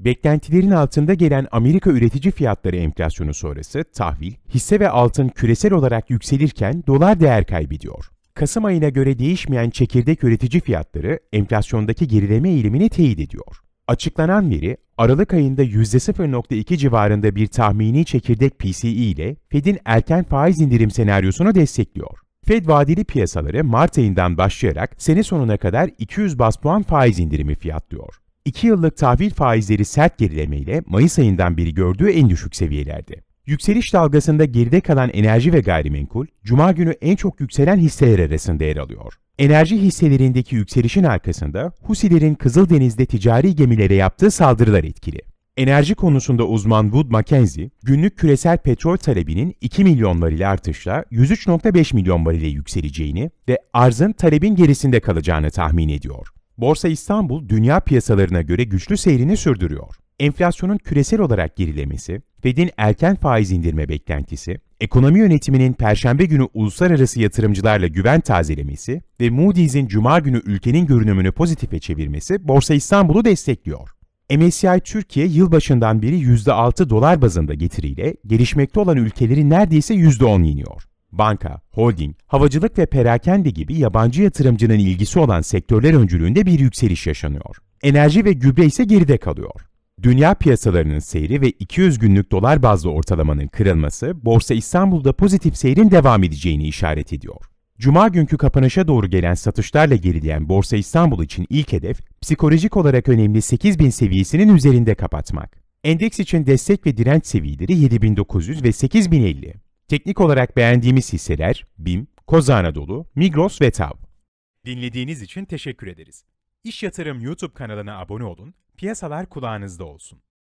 Beklentilerin altında gelen Amerika üretici fiyatları enflasyonu sonrası tahvil, hisse ve altın küresel olarak yükselirken dolar değer kaybediyor. Kasım ayına göre değişmeyen çekirdek üretici fiyatları enflasyondaki gerileme eğilimini teyit ediyor. Açıklanan veri, Aralık ayında %0.2 civarında bir tahmini çekirdek PCE ile Fed'in erken faiz indirim senaryosunu destekliyor. Fed vadeli piyasaları Mart ayından başlayarak sene sonuna kadar 200 bas puan faiz indirimi fiyatlıyor. 2 yıllık tahvil faizleri sert gerilemeyle Mayıs ayından beri gördüğü en düşük seviyelerde. Yükseliş dalgasında geride kalan enerji ve gayrimenkul, cuma günü en çok yükselen hisseler arasında yer alıyor. Enerji hisselerindeki yükselişin arkasında Husilerin Kızıldeniz'de ticari gemilere yaptığı saldırılar etkili. Enerji konusunda uzman Wood Mackenzie, günlük küresel petrol talebinin 2 milyon varil artışla 103.5 milyon varile yükseleceğini ve arzın talebin gerisinde kalacağını tahmin ediyor. Borsa İstanbul dünya piyasalarına göre güçlü seyrini sürdürüyor. Enflasyonun küresel olarak gerilemesi, Fed'in erken faiz indirme beklentisi, ekonomi yönetiminin perşembe günü uluslararası yatırımcılarla güven tazelemesi ve Moody's'in cuma günü ülkenin görünümünü pozitife çevirmesi Borsa İstanbul'u destekliyor. MSCI Türkiye yılbaşından beri %6 dolar bazında getiriyle gelişmekte olan ülkeleri neredeyse %10 yeniyor banka, holding, havacılık ve perakende gibi yabancı yatırımcının ilgisi olan sektörler öncülüğünde bir yükseliş yaşanıyor. Enerji ve gübre ise geride kalıyor. Dünya piyasalarının seyri ve 200 günlük dolar bazlı ortalamanın kırılması, Borsa İstanbul'da pozitif seyrin devam edeceğini işaret ediyor. Cuma günkü kapanışa doğru gelen satışlarla gerileyen Borsa İstanbul için ilk hedef, psikolojik olarak önemli 8000 seviyesinin üzerinde kapatmak. Endeks için destek ve direnç seviyeleri 7900 ve 8050. Teknik olarak beğendiğimiz hisseler BİM, Koza Anadolu, Migros ve TAV. Dinlediğiniz için teşekkür ederiz. İş Yatırım YouTube kanalına abone olun, piyasalar kulağınızda olsun.